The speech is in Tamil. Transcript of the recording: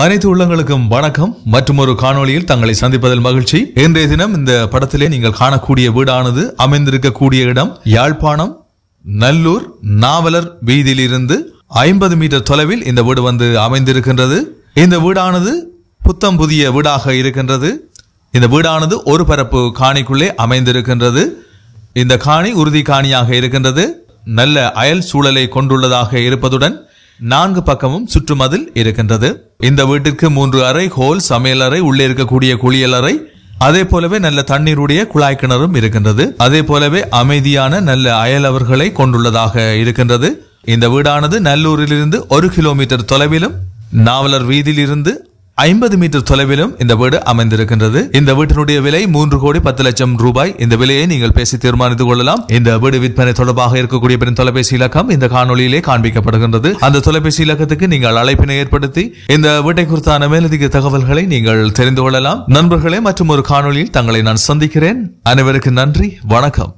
அனைத்து உள்ளங்களுக்கும் வணக்கம் மற்றும் ஒரு காணொலியில் தங்களை சந்திப்பதில் மகிழ்ச்சி இன்றைய தினம் இந்த படத்திலே நீங்கள் காணக்கூடிய வீடானது அமைந்திருக்கக்கூடிய இடம் யாழ்ப்பாணம் நல்லூர் நாவலர் வீதியிலிருந்து ஐம்பது மீட்டர் தொலைவில் இந்த வீடு வந்து அமைந்திருக்கின்றது இந்த வீடானது புத்தம் புதிய வீடாக இருக்கின்றது இந்த வீடானது ஒரு பரப்பு காணிக்குள்ளே அமைந்திருக்கின்றது இந்த காணி உறுதி காணியாக இருக்கின்றது நல்ல அயல் சூழலை கொண்டுள்ளதாக இருப்பதுடன் நான்கு பக்கமும் சுற்றுமதில் இருக்கின்றது இந்த வீட்டிற்கு மூன்று அறை ஹோல் சமையல் அறை உள்ளே இருக்கக்கூடிய குளியல் அறை அதே போலவே நல்ல தண்ணீருடைய குழாய் கிணறும் இருக்கின்றது அதே போலவே அமைதியான நல்ல அயலவர்களை கொண்டுள்ளதாக இருக்கின்றது இந்த வீடானது நல்லூரிலிருந்து ஒரு கிலோமீட்டர் தொலைவிலும் நாவலர் வீதியிலிருந்து ஐம்பது மீட்டர் தொலைவிலும் இந்த வீடு அமைந்திருக்கின்றது இந்த வீட்டினுடைய விலை மூன்று கோடி பத்து லட்சம் ரூபாய் இந்த விலையை நீங்கள் பேசி தீர்மானித்துக் கொள்ளலாம் இந்த வீடு விற்பனை தொடர்பாக இருக்கக்கூடிய பெரும் தொலைபேசி இலக்கம் இந்த காணொலியிலே காண்பிக்கப்படுகின்றது அந்த தொலைபேசி இலக்கத்துக்கு நீங்கள் அழைப்பினை ஏற்படுத்தி இந்த வீட்டை குறித்தான மேலதிக தகவல்களை நீங்கள் தெரிந்து கொள்ளலாம் நண்பர்களே மற்றும் ஒரு காணொலியில் தங்களை நான் சந்திக்கிறேன் அனைவருக்கு நன்றி வணக்கம்